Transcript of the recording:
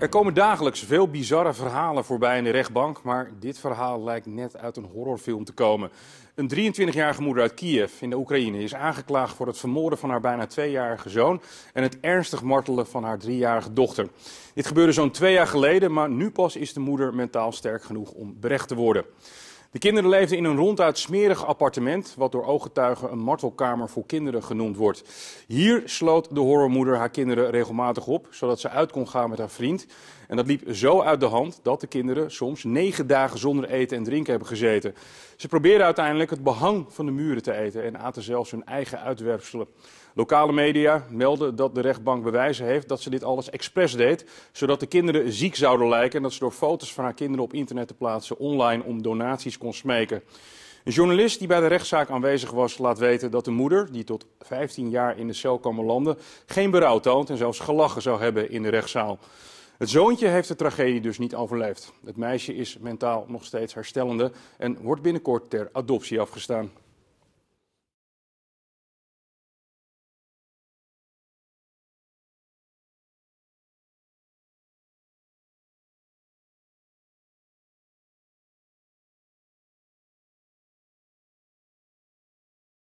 Er komen dagelijks veel bizarre verhalen voorbij in de rechtbank, maar dit verhaal lijkt net uit een horrorfilm te komen. Een 23-jarige moeder uit Kiev in de Oekraïne is aangeklaagd voor het vermoorden van haar bijna tweejarige zoon en het ernstig martelen van haar driejarige dochter. Dit gebeurde zo'n twee jaar geleden, maar nu pas is de moeder mentaal sterk genoeg om berecht te worden. De kinderen leefden in een ronduit smerig appartement, wat door ooggetuigen een martelkamer voor kinderen genoemd wordt. Hier sloot de horrormoeder haar kinderen regelmatig op, zodat ze uit kon gaan met haar vriend. En dat liep zo uit de hand dat de kinderen soms negen dagen zonder eten en drinken hebben gezeten. Ze probeerden uiteindelijk het behang van de muren te eten en aten zelfs hun eigen uitwerpselen. Lokale media melden dat de rechtbank bewijzen heeft dat ze dit alles expres deed, zodat de kinderen ziek zouden lijken en dat ze door foto's van haar kinderen op internet te plaatsen online om donaties kon Een journalist die bij de rechtszaak aanwezig was, laat weten dat de moeder, die tot 15 jaar in de cel kan belanden, geen berouw toont en zelfs gelachen zou hebben in de rechtszaal. Het zoontje heeft de tragedie dus niet overleefd. Het meisje is mentaal nog steeds herstellende en wordt binnenkort ter adoptie afgestaan.